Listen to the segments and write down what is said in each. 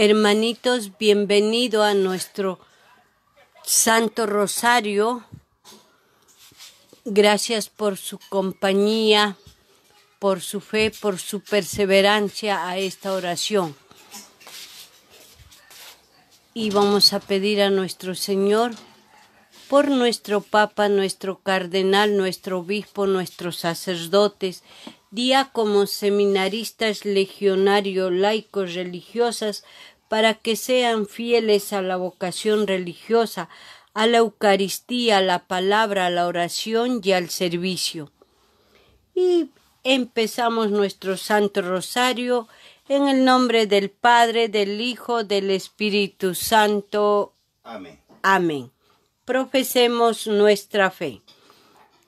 Hermanitos, bienvenido a nuestro Santo Rosario. Gracias por su compañía, por su fe, por su perseverancia a esta oración. Y vamos a pedir a nuestro Señor por nuestro Papa, nuestro Cardenal, nuestro Obispo, nuestros sacerdotes, día como seminaristas, legionarios, laicos, religiosas, para que sean fieles a la vocación religiosa, a la Eucaristía, a la palabra, a la oración y al servicio. Y empezamos nuestro Santo Rosario en el nombre del Padre, del Hijo, del Espíritu Santo. Amén. Amén profesemos nuestra fe.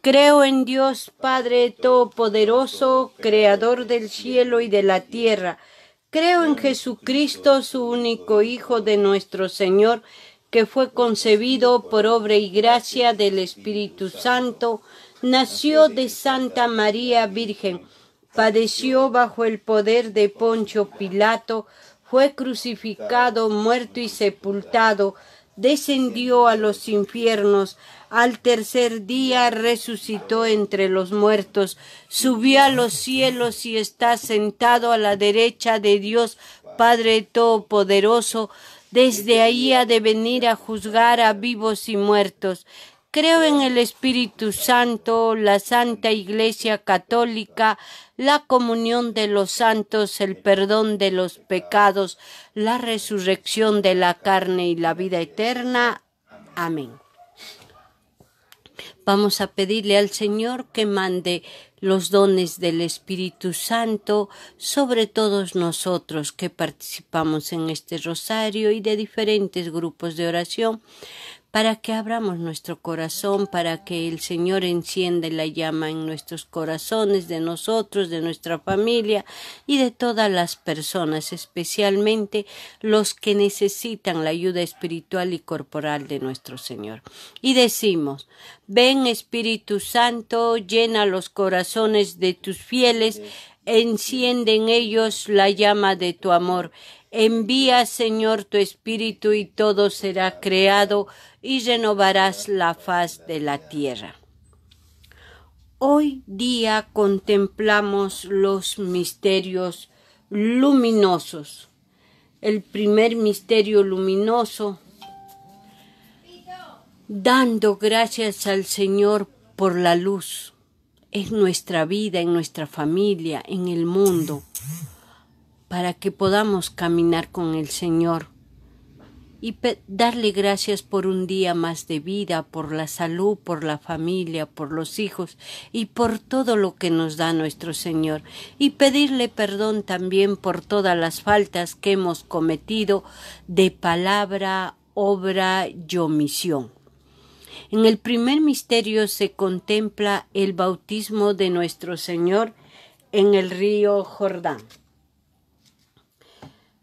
Creo en Dios Padre Todopoderoso, Creador del cielo y de la tierra. Creo en Jesucristo, su único Hijo de nuestro Señor, que fue concebido por obra y gracia del Espíritu Santo, nació de Santa María Virgen, padeció bajo el poder de Poncho Pilato, fue crucificado, muerto y sepultado, descendió a los infiernos, al tercer día resucitó entre los muertos, subió a los cielos y está sentado a la derecha de Dios Padre Todopoderoso, desde ahí ha de venir a juzgar a vivos y muertos. Creo en el Espíritu Santo, la Santa Iglesia Católica, la comunión de los santos, el perdón de los pecados, la resurrección de la carne y la vida eterna. Amén. Vamos a pedirle al Señor que mande los dones del Espíritu Santo sobre todos nosotros que participamos en este rosario y de diferentes grupos de oración para que abramos nuestro corazón, para que el Señor encienda la llama en nuestros corazones, de nosotros, de nuestra familia y de todas las personas, especialmente los que necesitan la ayuda espiritual y corporal de nuestro Señor. Y decimos, ven Espíritu Santo, llena los corazones de tus fieles, enciende en ellos la llama de tu amor Envía, Señor, tu Espíritu y todo será creado y renovarás la faz de la tierra. Hoy día contemplamos los misterios luminosos. El primer misterio luminoso, dando gracias al Señor por la luz en nuestra vida, en nuestra familia, en el mundo para que podamos caminar con el Señor y darle gracias por un día más de vida, por la salud, por la familia, por los hijos y por todo lo que nos da nuestro Señor, y pedirle perdón también por todas las faltas que hemos cometido de palabra, obra y omisión. En el primer misterio se contempla el bautismo de nuestro Señor en el río Jordán.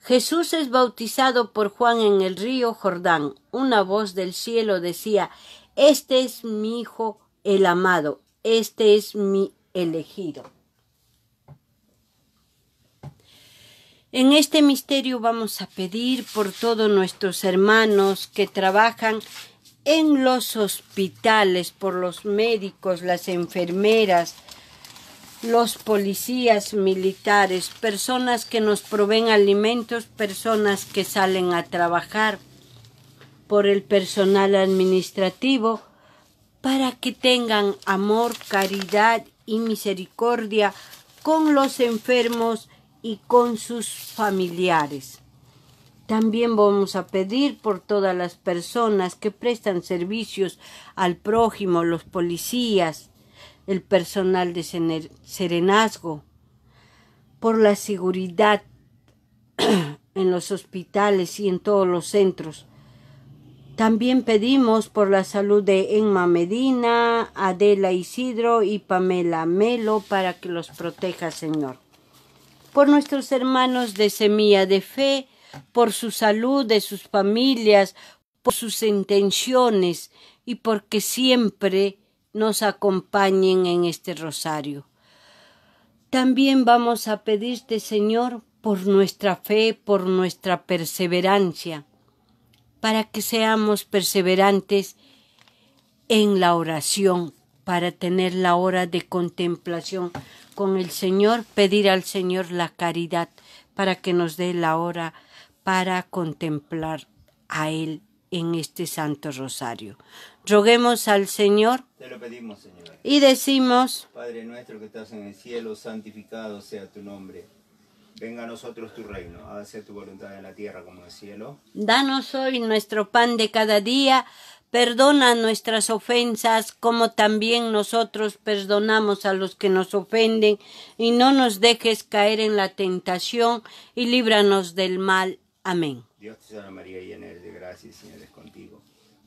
Jesús es bautizado por Juan en el río Jordán. Una voz del cielo decía Este es mi Hijo el amado, este es mi elegido. En este misterio vamos a pedir por todos nuestros hermanos que trabajan en los hospitales, por los médicos, las enfermeras, los policías militares, personas que nos proveen alimentos, personas que salen a trabajar, por el personal administrativo, para que tengan amor, caridad y misericordia con los enfermos y con sus familiares. También vamos a pedir por todas las personas que prestan servicios al prójimo, los policías, el personal de serenazgo, por la seguridad en los hospitales y en todos los centros. También pedimos por la salud de Enma Medina, Adela Isidro y Pamela Melo para que los proteja, Señor. Por nuestros hermanos de Semilla de Fe, por su salud, de sus familias, por sus intenciones y porque siempre nos acompañen en este rosario. También vamos a pedirte, Señor, por nuestra fe, por nuestra perseverancia, para que seamos perseverantes en la oración, para tener la hora de contemplación con el Señor, pedir al Señor la caridad, para que nos dé la hora para contemplar a Él en este Santo Rosario. Roguemos al Señor. Te lo pedimos, Señor. Y decimos, Padre nuestro que estás en el cielo, santificado sea tu nombre. Venga a nosotros tu reino, hágase tu voluntad en la tierra como en el cielo. Danos hoy nuestro pan de cada día, perdona nuestras ofensas como también nosotros perdonamos a los que nos ofenden, y no nos dejes caer en la tentación, y líbranos del mal. Amén. Dios te salve María, llena de gracia, Señor es contigo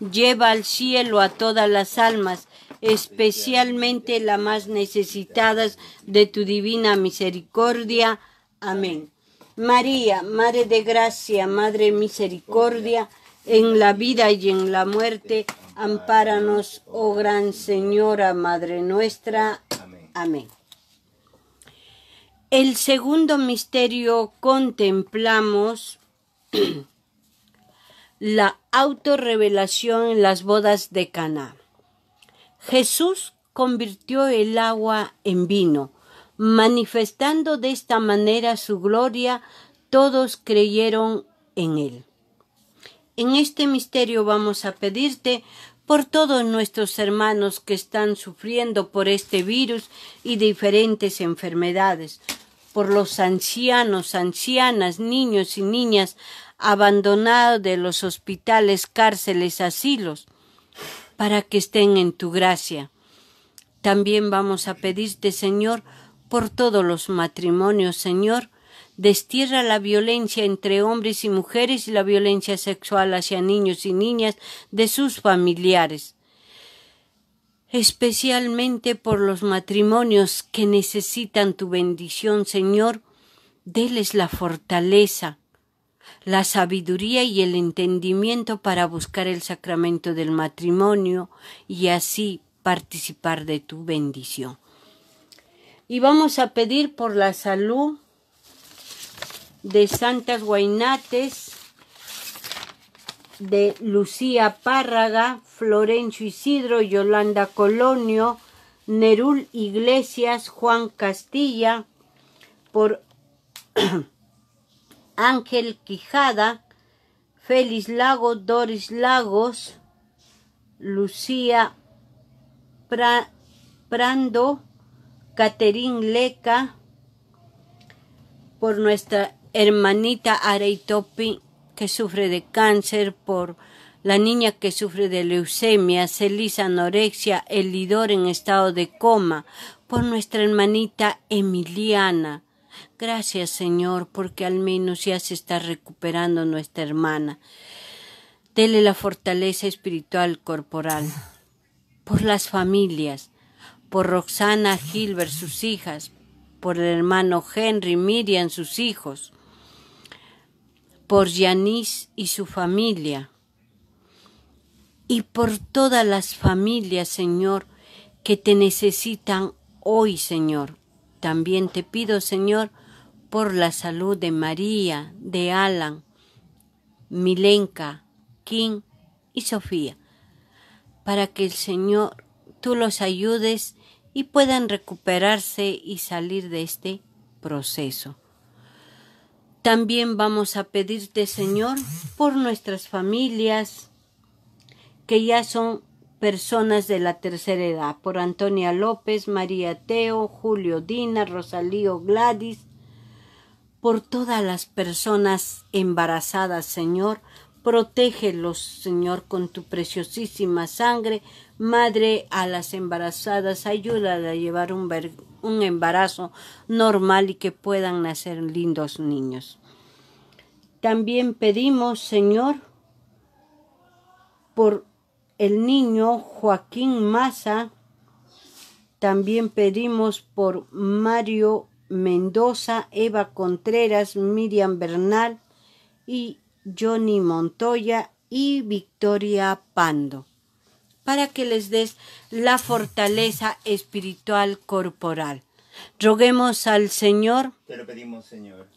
Lleva al cielo a todas las almas, especialmente las más necesitadas de tu divina misericordia. Amén. María, Madre de Gracia, Madre Misericordia, en la vida y en la muerte, ampáranos, oh Gran Señora, Madre nuestra. Amén. El segundo misterio contemplamos la autorrevelación en las bodas de Caná. Jesús convirtió el agua en vino, manifestando de esta manera su gloria, todos creyeron en él. En este misterio vamos a pedirte por todos nuestros hermanos que están sufriendo por este virus y diferentes enfermedades, por los ancianos, ancianas, niños y niñas abandonado de los hospitales, cárceles, asilos, para que estén en tu gracia. También vamos a pedirte, Señor, por todos los matrimonios, Señor, destierra la violencia entre hombres y mujeres y la violencia sexual hacia niños y niñas de sus familiares especialmente por los matrimonios que necesitan tu bendición, Señor, déles la fortaleza la sabiduría y el entendimiento para buscar el sacramento del matrimonio y así participar de tu bendición. Y vamos a pedir por la salud de Santas Guainates, de Lucía Párraga, Florencio Isidro, Yolanda Colonio, Nerul Iglesias, Juan Castilla, por Ángel Quijada, Félix Lago, Doris Lagos, Lucía Prando, Caterín Leca, por nuestra hermanita Areitopi que sufre de cáncer, por la niña que sufre de leucemia, Celisa anorexia, el en estado de coma, por nuestra hermanita Emiliana, Gracias, Señor, porque al menos ya se está recuperando nuestra hermana. Dele la fortaleza espiritual corporal. Por las familias, por Roxana Gilbert, sus hijas, por el hermano Henry, Miriam, sus hijos, por Yanis y su familia, y por todas las familias, Señor, que te necesitan hoy, Señor. También te pido, Señor, por la salud de María, de Alan, Milenka, Kim y Sofía, para que el Señor tú los ayudes y puedan recuperarse y salir de este proceso. También vamos a pedirte, Señor, por nuestras familias que ya son personas de la tercera edad, por Antonia López, María Teo, Julio Dina, Rosalío Gladys, por todas las personas embarazadas, Señor. Protégelos, Señor, con tu preciosísima sangre. Madre a las embarazadas, ayúdala a llevar un, un embarazo normal y que puedan nacer lindos niños. También pedimos, Señor, por el niño Joaquín Maza. También pedimos por Mario Mendoza, Eva Contreras, Miriam Bernal y Johnny Montoya y Victoria Pando, para que les des la fortaleza espiritual corporal. Roguemos al Señor. Te lo pedimos, Señor.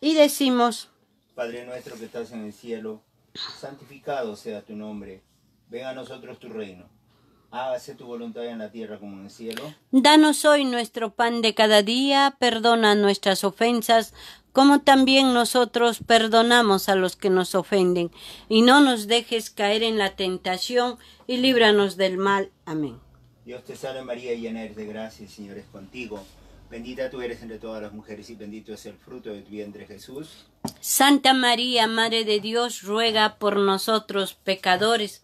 y decimos, Padre nuestro que estás en el cielo, santificado sea tu nombre, venga a nosotros tu reino Hágase tu voluntad en la tierra como en el cielo. Danos hoy nuestro pan de cada día, perdona nuestras ofensas, como también nosotros perdonamos a los que nos ofenden, y no nos dejes caer en la tentación, y líbranos del mal. Amén. Dios te salve María, llena eres de gracia, el Señor es contigo. Bendita tú eres entre todas las mujeres y bendito es el fruto de tu vientre Jesús. Santa María, Madre de Dios, ruega por nosotros pecadores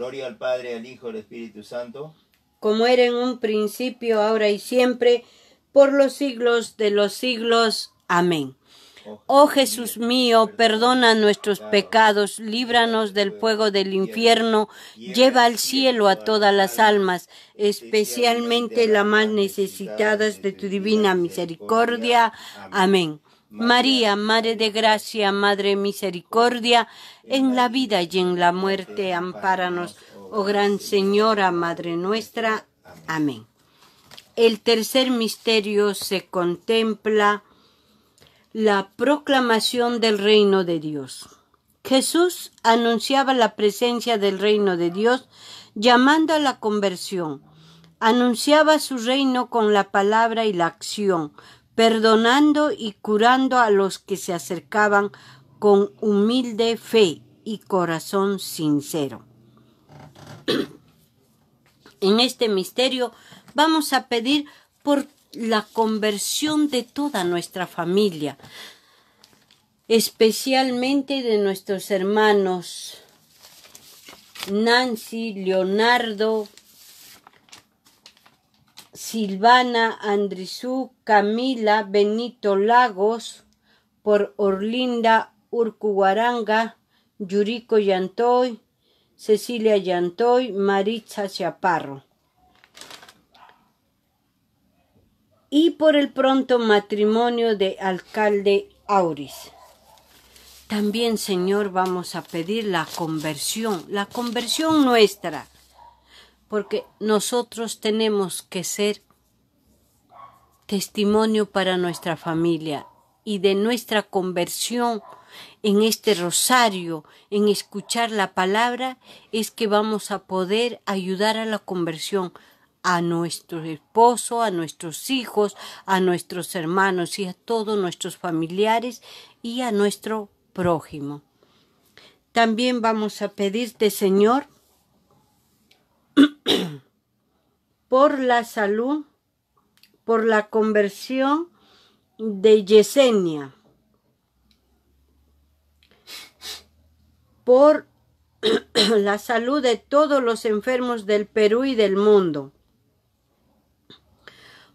Gloria al Padre, al Hijo, al Espíritu Santo. Como era en un principio, ahora y siempre, por los siglos de los siglos. Amén. Oh, oh Jesús mío, perdona nuestros pecados, líbranos del fuego del infierno, lleva al cielo a todas las almas, especialmente las más necesitadas de tu divina misericordia. Amén. María, Madre de Gracia, Madre Misericordia, en la vida y en la muerte, ampáranos. Oh Gran Señora, Madre nuestra. Amén. El tercer misterio se contempla la proclamación del reino de Dios. Jesús anunciaba la presencia del reino de Dios llamando a la conversión. Anunciaba su reino con la palabra y la acción, perdonando y curando a los que se acercaban con humilde fe y corazón sincero. en este misterio vamos a pedir por la conversión de toda nuestra familia, especialmente de nuestros hermanos Nancy, Leonardo, Silvana Andrizú, Camila Benito Lagos, por Orlinda Urcuguaranga, Yurico Yantoy, Cecilia Yantoy, Maritza Chaparro. Y por el pronto matrimonio de alcalde Auris. También, Señor, vamos a pedir la conversión, la conversión nuestra porque nosotros tenemos que ser testimonio para nuestra familia y de nuestra conversión en este rosario, en escuchar la palabra, es que vamos a poder ayudar a la conversión a nuestro esposo, a nuestros hijos, a nuestros hermanos y a todos nuestros familiares y a nuestro prójimo. También vamos a pedirte, Señor, por la salud, por la conversión de Yesenia, por la salud de todos los enfermos del Perú y del mundo,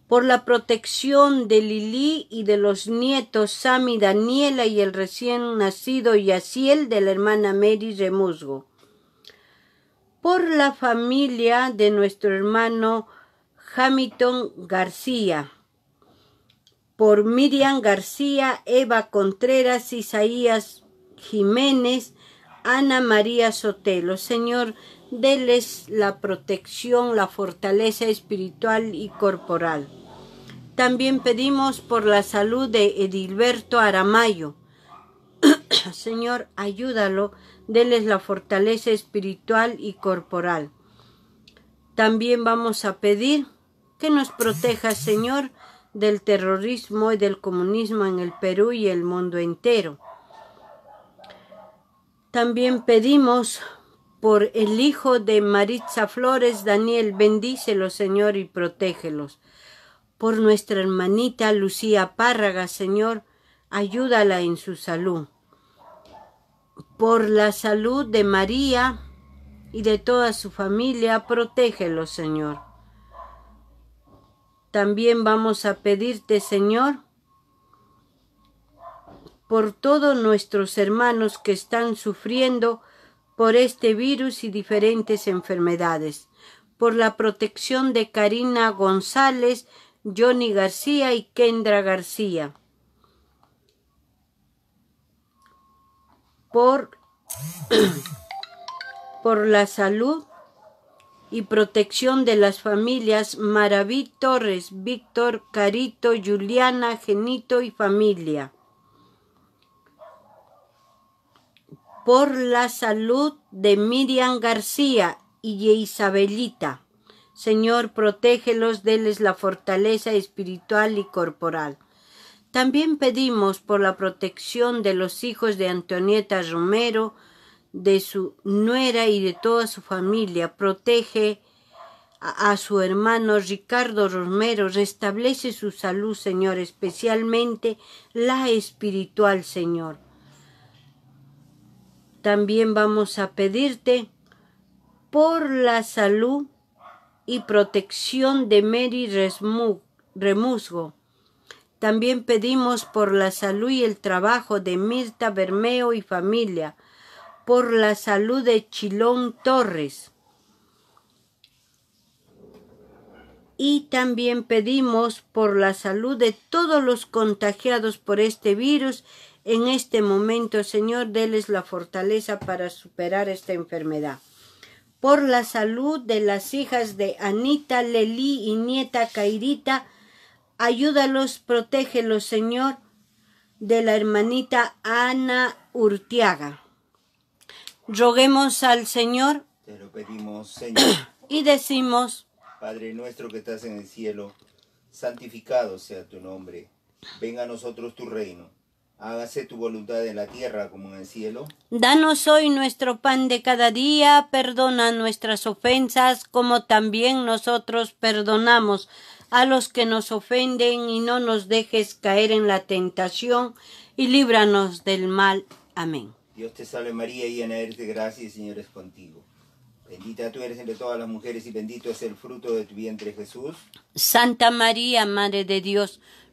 por la protección de Lili y de los nietos Sami, Daniela y el recién nacido Yaciel de la hermana Mary Remusgo por la familia de nuestro hermano Hamilton García, por Miriam García, Eva Contreras, Isaías Jiménez, Ana María Sotelo. Señor, déles la protección, la fortaleza espiritual y corporal. También pedimos por la salud de Edilberto Aramayo, Señor, ayúdalo, déles la fortaleza espiritual y corporal. También vamos a pedir que nos proteja, Señor, del terrorismo y del comunismo en el Perú y el mundo entero. También pedimos por el hijo de Maritza Flores, Daniel, bendícelo, Señor, y protégelos. Por nuestra hermanita Lucía Párraga, Señor, ayúdala en su salud por la salud de María y de toda su familia, protégelo, Señor. También vamos a pedirte, Señor, por todos nuestros hermanos que están sufriendo por este virus y diferentes enfermedades, por la protección de Karina González, Johnny García y Kendra García por, la salud y protección de las familias Maraví Torres, Víctor, Carito, Juliana, Genito y familia. Por la salud de Miriam García y Isabelita. Señor, protégelos, deles la fortaleza espiritual y corporal. También pedimos por la protección de los hijos de Antonieta Romero, de su nuera y de toda su familia. Protege a, su hermano Ricardo Romero, restablece su salud, Señor, especialmente la espiritual, Señor. También vamos a pedirte por la salud y protección de Mary Remusgo también pedimos por la salud y el trabajo de Mirta Bermeo y familia, por la salud de Chilón Torres. Y también pedimos por la salud de todos los contagiados por este virus en este momento, Señor, déles la fortaleza para superar esta enfermedad. Por la salud de las hijas de Anita, Lelí y nieta Cairita, Ayúdalos, protégelos, Señor, de la hermanita Ana Urtiaga. Roguemos al Señor. Te lo pedimos, Señor. Y decimos, Padre nuestro que estás en el cielo, santificado sea tu nombre. Venga a nosotros tu reino Hágase tu voluntad en la tierra como en el cielo. Danos hoy nuestro pan de cada día, perdona nuestras ofensas como también nosotros perdonamos a los que nos ofenden y no nos dejes caer en la tentación y líbranos del mal. Amén. Dios te salve María, llena eres de gracia y Señor es contigo. Bendita tú eres entre todas las mujeres y bendito es el fruto de tu vientre Jesús. Santa María, Madre de Dios,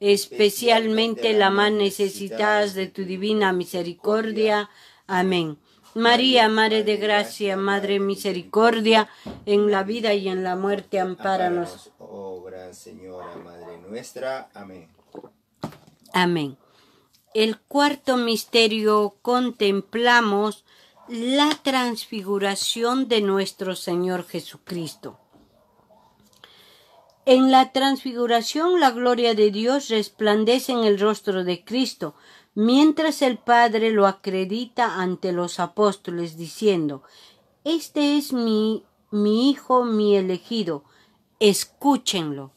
especialmente las más necesitadas de tu divina misericordia. Amén. María, Madre de Gracia, Madre de Misericordia, en la vida y en la muerte, ampáranos. Oh, gran Señora, Madre nuestra. Amén. Amén. El cuarto misterio contemplamos la transfiguración de nuestro Señor Jesucristo. En la transfiguración la gloria de Dios resplandece en el rostro de Cristo, mientras el Padre lo acredita ante los apóstoles, diciendo Este es mi, mi Hijo, mi elegido, escúchenlo.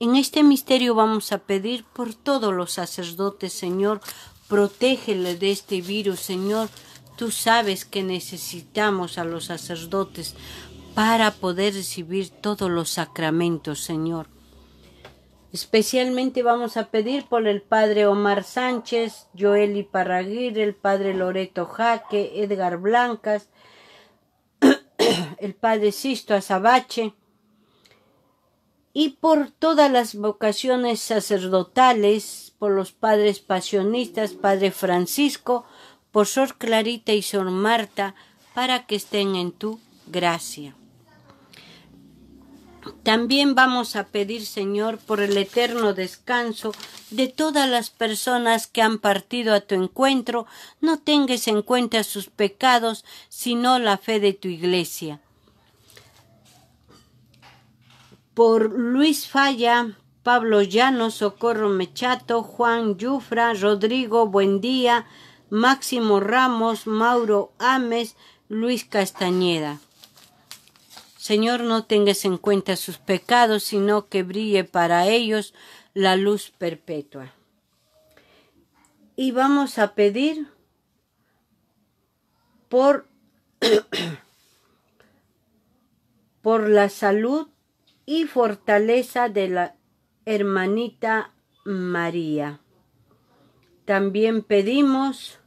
En este misterio vamos a pedir por todos los sacerdotes, Señor, protégele de este virus, Señor. Tú sabes que necesitamos a los sacerdotes para poder recibir todos los sacramentos, Señor. Especialmente vamos a pedir por el Padre Omar Sánchez, Joel Iparraguirre, el Padre Loreto Jaque, Edgar Blancas, el Padre Sisto Azabache, y por todas las vocaciones sacerdotales, por los padres pasionistas, Padre Francisco, por Sor Clarita y Sor Marta, para que estén en tu gracia. También vamos a pedir, Señor, por el eterno descanso de todas las personas que han partido a tu encuentro, no tengas en cuenta sus pecados, sino la fe de tu iglesia. Por Luis Falla, Pablo Llano, Socorro Mechato, Juan Yufra, Rodrigo Buendía, Máximo Ramos, Mauro Ames, Luis Castañeda. Señor, no tengas en cuenta sus pecados, sino que brille para ellos la luz perpetua. Y vamos a pedir por, por la salud y fortaleza de la hermanita María. También pedimos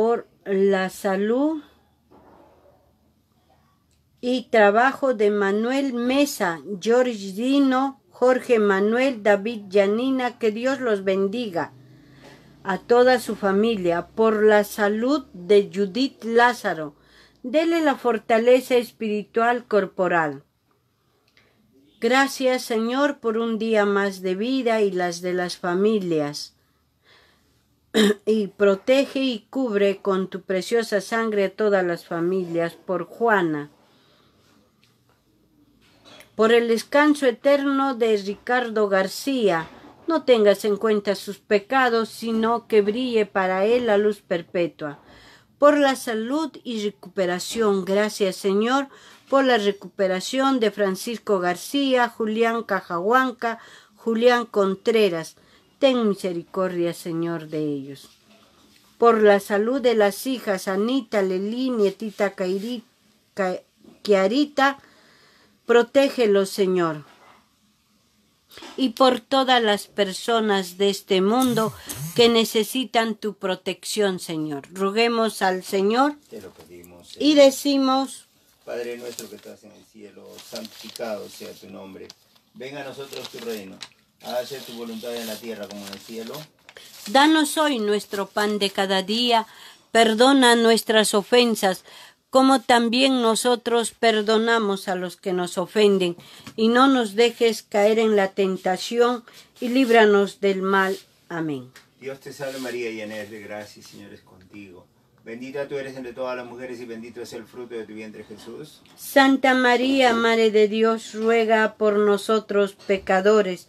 por la salud y trabajo de Manuel Mesa, George Dino, Jorge Manuel, David Yanina, que Dios los bendiga a toda su familia, por la salud de Judith Lázaro. Dele la fortaleza espiritual corporal. Gracias Señor por un día más de vida y las de las familias. y protege y cubre con tu preciosa sangre a todas las familias. Por Juana. Por el descanso eterno de Ricardo García. No tengas en cuenta sus pecados, sino que brille para él la luz perpetua. Por la salud y recuperación, gracias Señor, por la recuperación de Francisco García, Julián Cajahuanca, Julián Contreras, Ten misericordia, Señor, de ellos. Por la salud de las hijas Anita, Lelí, Nietita Kairi, Kiarita, protégelos, Señor. Y por todas las personas de este mundo que necesitan tu protección, Señor. Roguemos al Señor, Señor. y decimos, Padre nuestro que estás en el cielo, santificado sea tu nombre. Venga a nosotros tu reino Hágase tu voluntad en la tierra como en el cielo. Danos hoy nuestro pan de cada día. Perdona nuestras ofensas, como también nosotros perdonamos a los que nos ofenden. Y no nos dejes caer en la tentación y líbranos del mal. Amén. Dios te salve María, llena eres de gracia, Señor es contigo. Bendita tú eres entre todas las mujeres y bendito es el fruto de tu vientre Jesús. Santa María, Madre de Dios, ruega por nosotros pecadores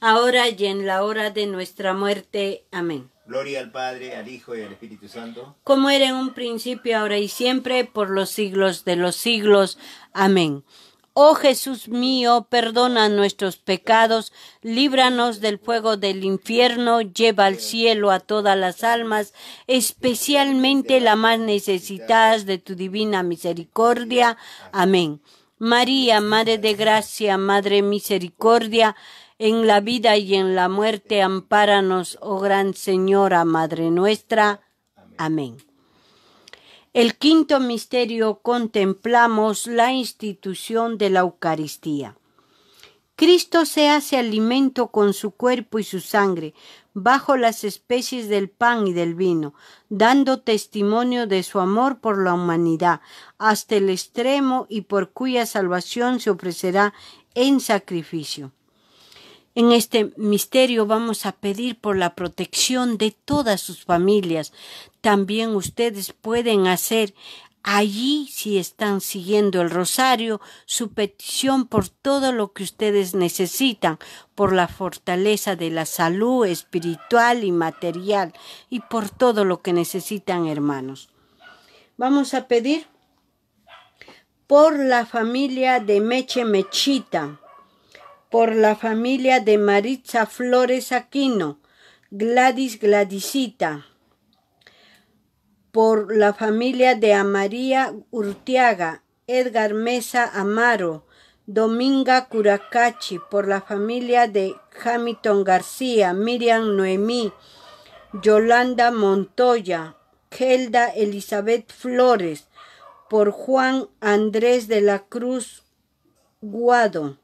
ahora y en la hora de nuestra muerte. Amén. Gloria al Padre, al Hijo y al Espíritu Santo. Como era en un principio, ahora y siempre, por los siglos de los siglos. Amén. Oh Jesús mío, perdona nuestros pecados, líbranos del fuego del infierno, lleva al cielo a todas las almas, especialmente las más necesitadas de tu divina misericordia. Amén. María, Madre de Gracia, Madre Misericordia, en la vida y en la muerte, ampáranos, oh Gran Señora, Madre nuestra. Amén. El quinto misterio contemplamos la institución de la Eucaristía. Cristo se hace alimento con su cuerpo y su sangre, bajo las especies del pan y del vino, dando testimonio de su amor por la humanidad, hasta el extremo y por cuya salvación se ofrecerá en sacrificio. En este misterio vamos a pedir por la protección de todas sus familias. También ustedes pueden hacer Allí, si están siguiendo el rosario, su petición por todo lo que ustedes necesitan, por la fortaleza de la salud espiritual y material, y por todo lo que necesitan, hermanos. Vamos a pedir por la familia de Meche Mechita, por la familia de Maritza Flores Aquino, Gladys Gladysita, por la familia de Amaría Urtiaga, Edgar Mesa Amaro, Dominga Curacachi, por la familia de Hamilton García, Miriam Noemí, Yolanda Montoya, Gelda Elizabeth Flores, por Juan Andrés de la Cruz Guado,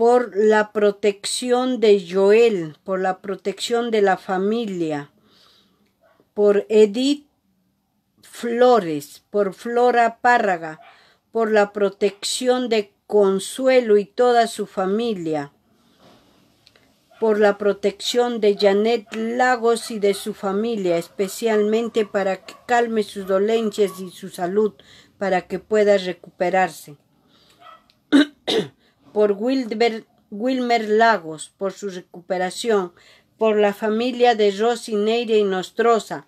por la protección de Joel, por la protección de la familia, por Edith Flores, por Flora Párraga, por la protección de Consuelo y toda su familia, por la protección de Janet Lagos y de su familia, especialmente para que calme sus dolencias y su salud, para que pueda recuperarse. por Wilmer Lagos, por su recuperación, por la familia de Rosy Neire y Nostrosa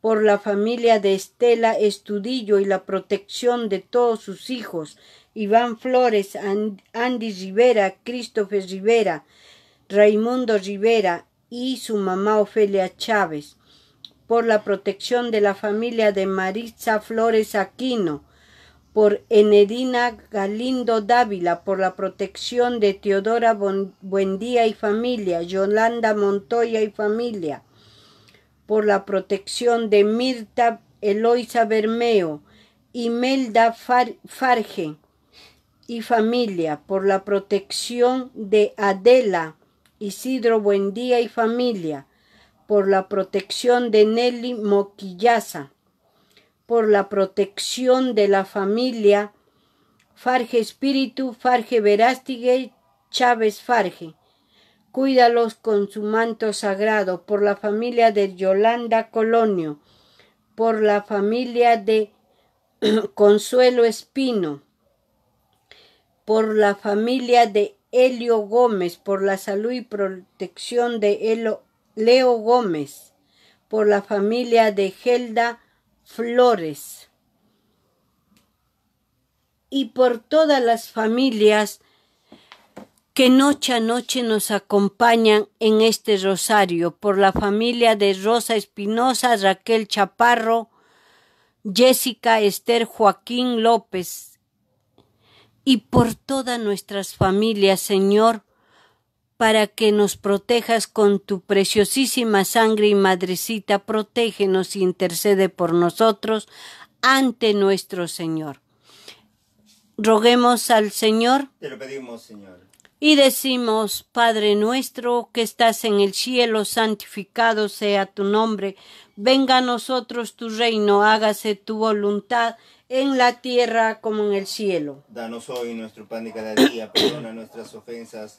por la familia de Estela Estudillo y la protección de todos sus hijos, Iván Flores, Andy Rivera, Christopher Rivera, Raimundo Rivera y su mamá Ofelia Chávez, por la protección de la familia de Maritza Flores Aquino, por Enedina Galindo Dávila, por la protección de Teodora Buendía y familia, Yolanda Montoya y familia, por la protección de Mirta Eloisa Bermeo, Imelda Melda Farge y familia, por la protección de Adela Isidro Buendía y familia, por la protección de Nelly Moquillaza, por la protección de la familia Farge Espíritu, Farge Verástigue, Chávez Farge. Cuídalos con su manto sagrado, por la familia de Yolanda Colonio, por la familia de Consuelo Espino, por la familia de Helio Gómez, por la salud y protección de Leo Gómez, por la familia de Gelda flores y por todas las familias que noche a noche nos acompañan en este rosario, por la familia de Rosa Espinosa, Raquel Chaparro, Jessica Esther Joaquín López, y por todas nuestras familias, Señor, para que nos protejas con tu preciosísima sangre y madrecita, protégenos y intercede por nosotros ante nuestro Señor. Roguemos al Señor. Te lo pedimos, Señor. Y decimos, Padre nuestro que estás en el cielo, santificado sea tu nombre, venga a nosotros tu reino, hágase tu voluntad en la tierra como en el cielo. Danos hoy nuestro pan de cada día, perdona nuestras ofensas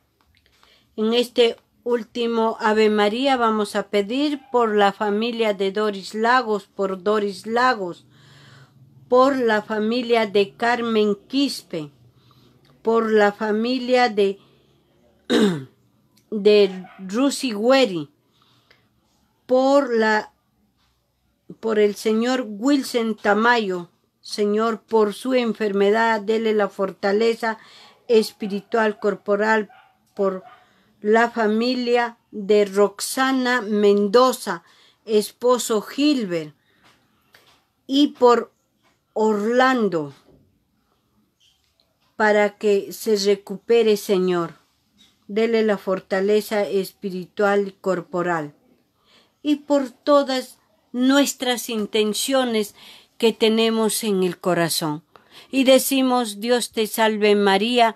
En este último Ave María vamos a pedir por la familia de Doris Lagos, por Doris Lagos, por la familia de Carmen Quispe, por la familia de, de Rusi Gueri, por la por el señor Wilson Tamayo, Señor, por su enfermedad, dele la fortaleza espiritual, corporal, por la familia de Roxana Mendoza, esposo Gilbert, y por Orlando, para que se recupere, Señor. déle la fortaleza espiritual y corporal. Y por todas nuestras intenciones que tenemos en el corazón. Y decimos, Dios te salve María,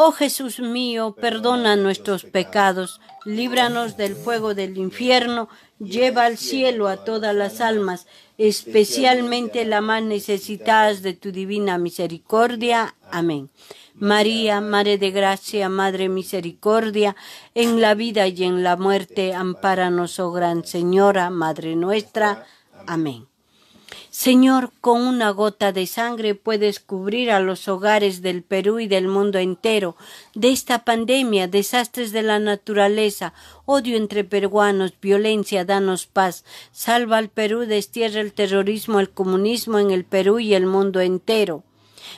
Oh Jesús mío, perdona nuestros pecados, líbranos del fuego del infierno, lleva al cielo a todas las almas, especialmente las más necesitadas de tu divina misericordia. Amén. María, Madre de Gracia, Madre Misericordia, en la vida y en la muerte, amparanos, oh Gran Señora, Madre nuestra. Amén. Señor, con una gota de sangre puedes cubrir a los hogares del Perú y del mundo entero de esta pandemia, desastres de la naturaleza, odio entre peruanos, violencia, danos paz. Salva al Perú, destierra el terrorismo, el comunismo en el Perú y el mundo entero.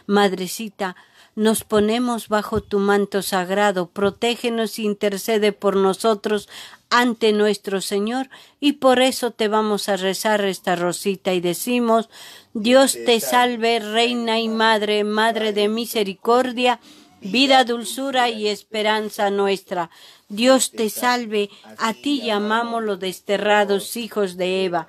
Madrecita, nos ponemos bajo tu manto sagrado, protégenos e intercede por nosotros ante nuestro Señor y por eso te vamos a rezar esta rosita y decimos, Dios te salve, Reina y Madre, Madre de Misericordia, vida, dulzura y esperanza nuestra. Dios te salve, a ti llamamos los desterrados hijos de Eva,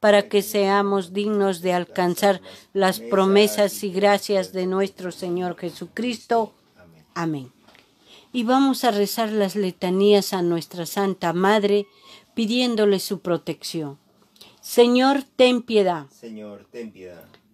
para que seamos dignos de alcanzar las promesas y gracias de nuestro Señor Jesucristo. Amén. Y vamos a rezar las letanías a nuestra Santa Madre pidiéndole su protección. Señor, ten piedad. Señor, ten piedad.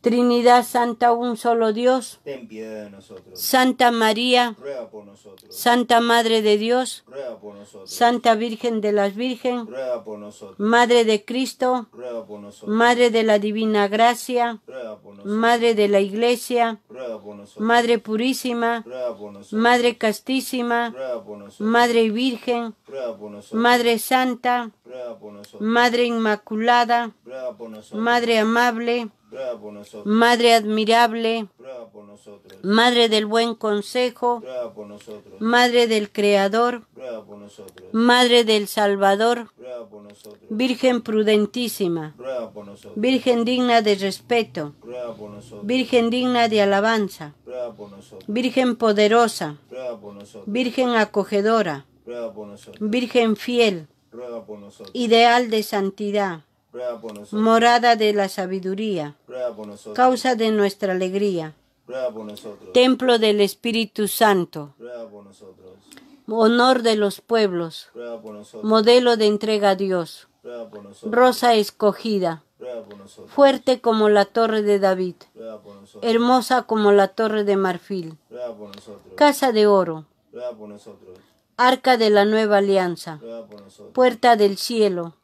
Trinidad Santa, un solo Dios. Santa María. Santa Madre de Dios. Santa Virgen de las Virgen. Madre de Cristo. Madre de la Divina Gracia. Madre de la Iglesia. Madre Purísima. Madre Castísima. Madre Virgen. Madre Santa. Madre Inmaculada. Madre amable, Madre admirable, Madre del buen consejo, Madre del Creador, Madre del Salvador, Virgen prudentísima, Virgen digna de respeto, Virgen digna de alabanza, Virgen poderosa, Virgen acogedora, Virgen fiel, ideal de santidad. Morada de la sabiduría. Causa de nuestra alegría. Templo del Espíritu Santo. Honor de los pueblos. Modelo de entrega a Dios. Rosa escogida. Fuerte como la torre de David. Hermosa como la torre de marfil. Casa de oro arca de la nueva alianza, puerta del cielo,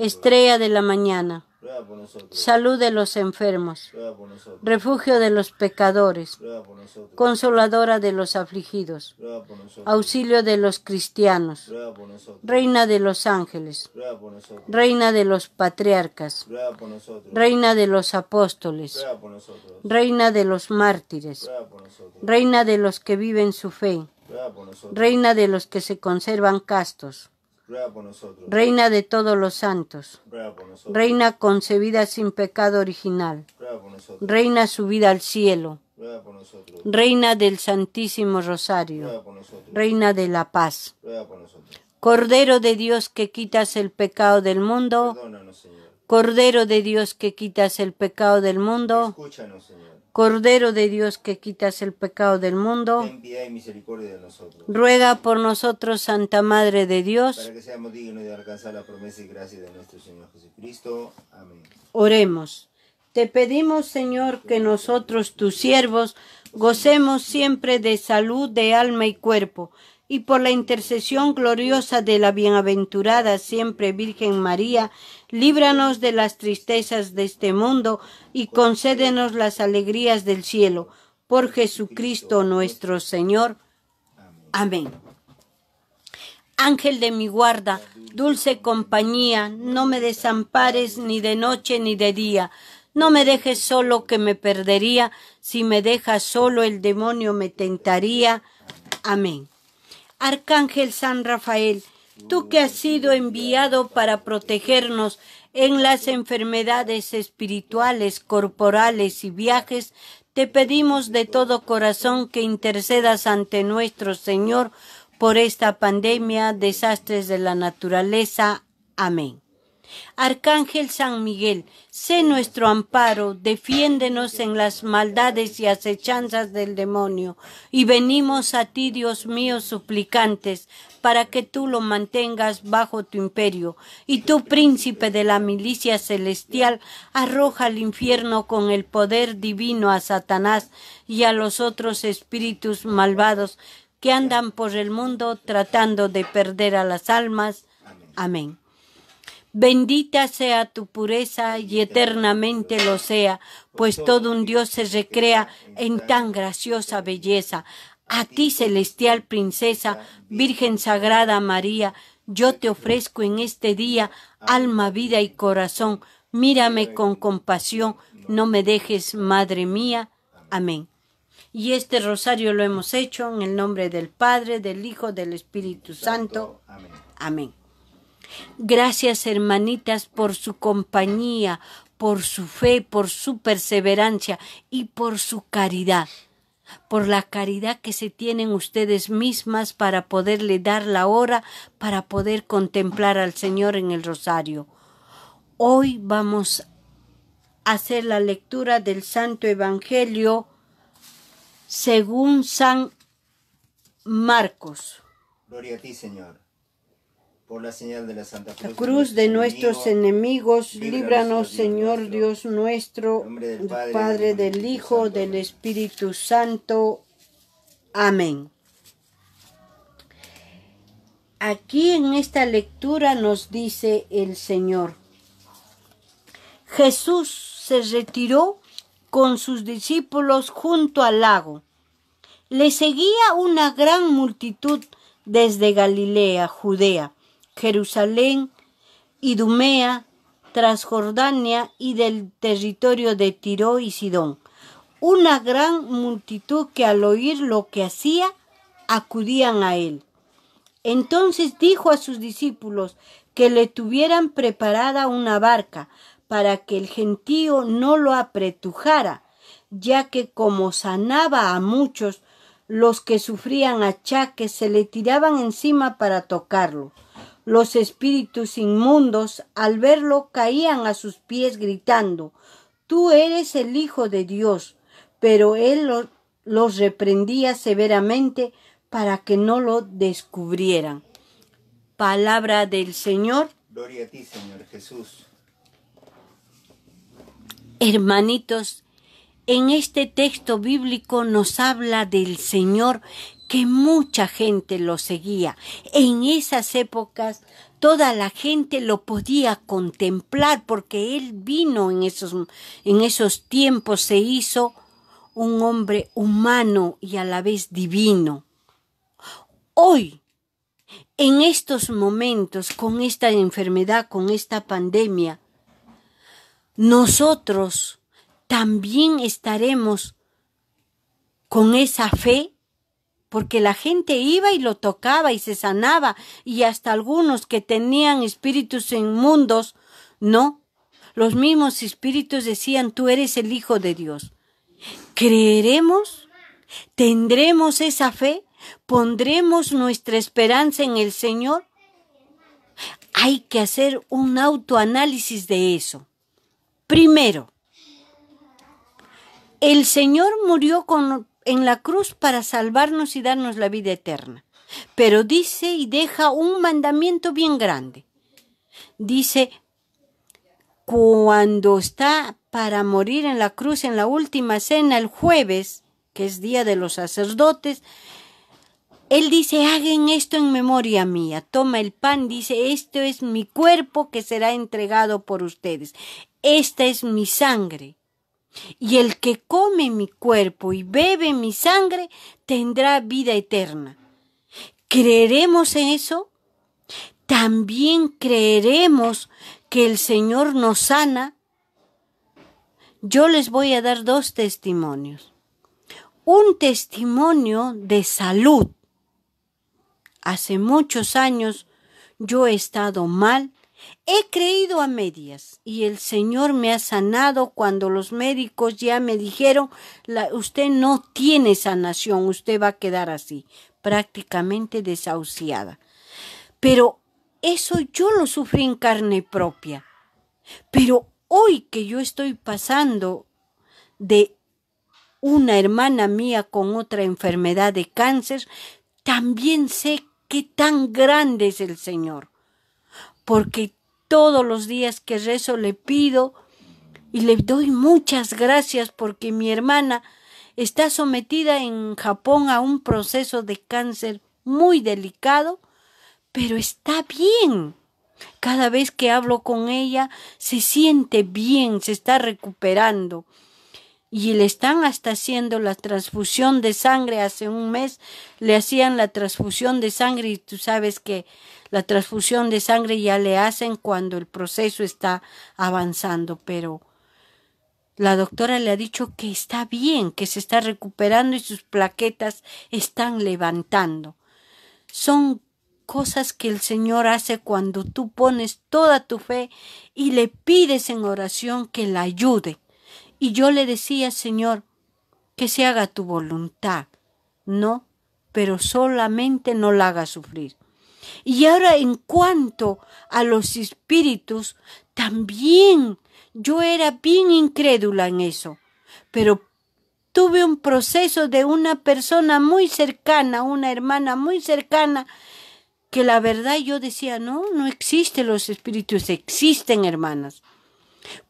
estrella de la mañana, salud de los enfermos, refugio de los pecadores, consoladora de los afligidos, auxilio de los cristianos, reina de los ángeles, reina de los patriarcas, reina de los apóstoles, reina de los mártires, reina de los que viven su fe Reina de los que se conservan castos. Reina de todos los santos. Reina concebida sin pecado original. Reina subida al cielo. Reina del Santísimo Rosario. Reina de la paz. Cordero de Dios que quitas el pecado del mundo. Cordero de Dios que quitas el pecado del mundo. Escúchanos, Señor. Cordero de Dios que quitas el pecado del mundo, Ruega por nosotros, Santa Madre de Dios, para que seamos dignos de alcanzar la promesa y gracia de nuestro Señor Jesucristo. Amén. Oremos. Te pedimos, Señor, que nosotros, tus siervos, gocemos siempre de salud de alma y cuerpo y por la intercesión gloriosa de la bienaventurada siempre Virgen María, líbranos de las tristezas de este mundo y concédenos las alegrías del cielo. Por Jesucristo nuestro Señor. Amén. Ángel de mi guarda, dulce compañía, no me desampares ni de noche ni de día. No me dejes solo que me perdería, si me dejas solo el demonio me tentaría. Amén. Arcángel San Rafael, tú que has sido enviado para protegernos en las enfermedades espirituales, corporales y viajes, te pedimos de todo corazón que intercedas ante nuestro Señor por esta pandemia, desastres de la naturaleza. Amén. Arcángel San Miguel, sé nuestro amparo, defiéndenos en las maldades y acechanzas del demonio, y venimos a ti, Dios mío, suplicantes, para que tú lo mantengas bajo tu imperio, y tú, príncipe de la milicia celestial, arroja al infierno con el poder divino a Satanás y a los otros espíritus malvados que andan por el mundo tratando de perder a las almas. Amén. Bendita sea tu pureza y eternamente lo sea, pues todo un Dios se recrea en tan graciosa belleza. A ti, celestial princesa, Virgen Sagrada María, yo te ofrezco en este día alma, vida y corazón. Mírame con compasión, no me dejes, Madre mía. Amén. Y este rosario lo hemos hecho en el nombre del Padre, del Hijo, del Espíritu Santo. Amén. Gracias, hermanitas, por su compañía, por su fe, por su perseverancia y por su caridad por la caridad que se tienen ustedes mismas para poderle dar la hora, para poder contemplar al Señor en el rosario. Hoy vamos a hacer la lectura del Santo Evangelio según San Marcos. Gloria a ti, Señor la señal de la Santa Cruz, de nuestros enemigos, líbranos, Señor Dios nuestro, Padre, del Hijo, del Espíritu Santo. Amén. Aquí en esta lectura nos dice el Señor. Jesús se retiró con sus discípulos junto al lago. Le seguía una gran multitud desde Galilea, Judea Jerusalén, Idumea, Transjordania y del territorio de Tiro y Sidón. Una gran multitud que al oír lo que hacía, acudían a él. Entonces dijo a sus discípulos que le tuvieran preparada una barca para que el gentío no lo apretujara, ya que como sanaba a muchos, los que sufrían achaques se le tiraban encima para tocarlo. Los espíritus inmundos al verlo caían a sus pies gritando, Tú eres el Hijo de Dios. Pero él los, reprendía severamente para que no lo descubrieran. Palabra del Señor. Gloria a ti, Señor Jesús. Hermanitos, en este texto bíblico nos habla del Señor que mucha gente lo seguía. En esas épocas toda la gente lo podía contemplar porque Él vino en esos, en esos tiempos, se hizo un hombre humano y a la vez divino. Hoy, en estos momentos, con esta enfermedad, con esta pandemia, nosotros también estaremos con esa fe, porque la gente iba y lo tocaba y se sanaba, y hasta algunos que tenían espíritus inmundos, no, los mismos espíritus decían, tú eres el Hijo de Dios. ¿Creeremos? ¿Tendremos esa fe? ¿Pondremos nuestra esperanza en el Señor? Hay que hacer un autoanálisis de eso. Primero, el Señor murió con, en la cruz para salvarnos y darnos la vida eterna. Pero dice y deja un mandamiento bien grande. Dice, cuando está para morir en la cruz en la última cena el jueves, que es día de los sacerdotes, él dice, hagan esto en memoria mía. Toma el pan, dice, esto es mi cuerpo que será entregado por ustedes. Esta es mi sangre y el que come mi cuerpo y bebe mi sangre tendrá vida eterna. ¿Creeremos en eso? También creeremos que el Señor nos sana. Yo les voy a dar dos testimonios. Un testimonio de salud. Hace muchos años yo he estado mal He creído a medias y el Señor me ha sanado cuando los médicos ya me dijeron, usted no tiene sanación, usted va a quedar así, prácticamente desahuciada. Pero eso yo lo sufrí en carne propia. Pero hoy que yo estoy pasando de una hermana mía con otra enfermedad de cáncer, también sé qué tan grande es el Señor, porque todos los días que rezo le pido y le doy muchas gracias porque mi hermana está sometida en Japón a un proceso de cáncer muy delicado, pero está bien. Cada vez que hablo con ella se siente bien, se está recuperando y le están hasta haciendo la transfusión de sangre. Hace un mes le hacían la transfusión de sangre y tú sabes que la transfusión de sangre ya le hacen cuando el proceso está avanzando, pero la doctora le ha dicho que está bien, que se está recuperando y sus plaquetas están levantando. Son cosas que el Señor hace cuando tú pones toda tu fe y le pides en oración que la ayude. Y yo le decía, Señor, que se haga tu voluntad, no, pero solamente no la haga sufrir. Y ahora en cuanto a los espíritus, también yo era bien incrédula en eso, pero tuve un proceso de una persona muy cercana, una hermana muy cercana, que la verdad yo decía, no, no existen los espíritus, existen hermanas.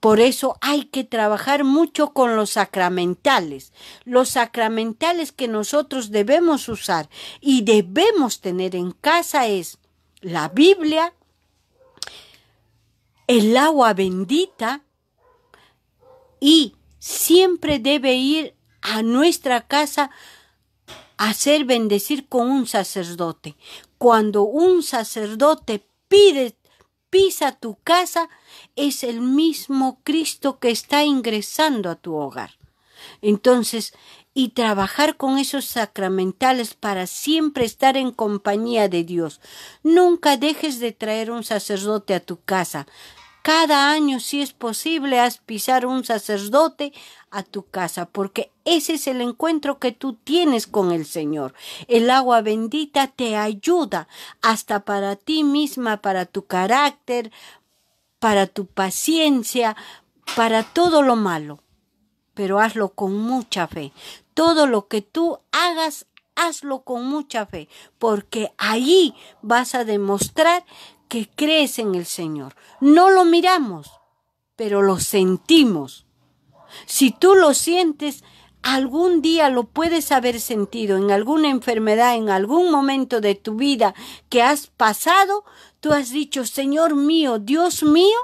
Por eso hay que trabajar mucho con los sacramentales, los sacramentales que nosotros debemos usar y debemos tener en casa es la Biblia, el agua bendita y siempre debe ir a nuestra casa a ser bendecir con un sacerdote. Cuando un sacerdote pide pisa tu casa, es el mismo Cristo que está ingresando a tu hogar. Entonces, y trabajar con esos sacramentales para siempre estar en compañía de Dios. Nunca dejes de traer un sacerdote a tu casa. Cada año, si es posible, haz pisar un sacerdote a tu casa, porque ese es el encuentro que tú tienes con el Señor. El agua bendita te ayuda hasta para ti misma, para tu carácter, para tu paciencia, para todo lo malo. Pero hazlo con mucha fe. Todo lo que tú hagas, hazlo con mucha fe, porque ahí vas a demostrar que crees en el Señor. No lo miramos, pero lo sentimos. Si tú lo sientes, algún día lo puedes haber sentido en alguna enfermedad, en algún momento de tu vida que has pasado, tú has dicho, Señor mío, Dios mío,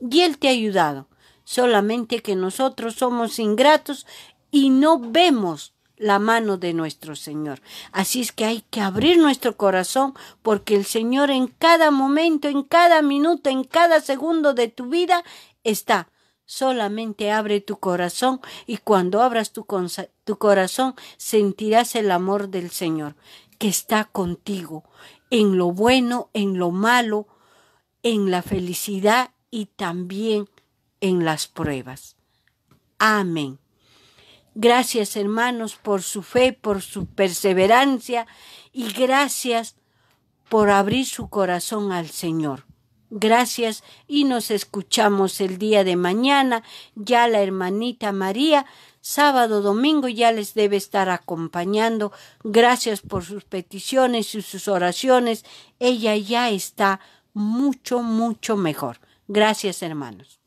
y Él te ha ayudado. Solamente que nosotros somos ingratos y no vemos la mano de nuestro Señor. Así es que hay que abrir nuestro corazón porque el Señor en cada momento, en cada minuto, en cada segundo de tu vida está Solamente abre tu corazón y cuando abras tu, corazón sentirás el amor del Señor que está contigo en lo bueno, en lo malo, en la felicidad y también en las pruebas. Amén. Gracias hermanos por su fe, por su perseverancia y gracias por abrir su corazón al Señor. Gracias y nos escuchamos el día de mañana. Ya la hermanita María, sábado, domingo ya les debe estar acompañando. Gracias por sus peticiones y sus oraciones. Ella ya está mucho, mucho mejor. Gracias, hermanos.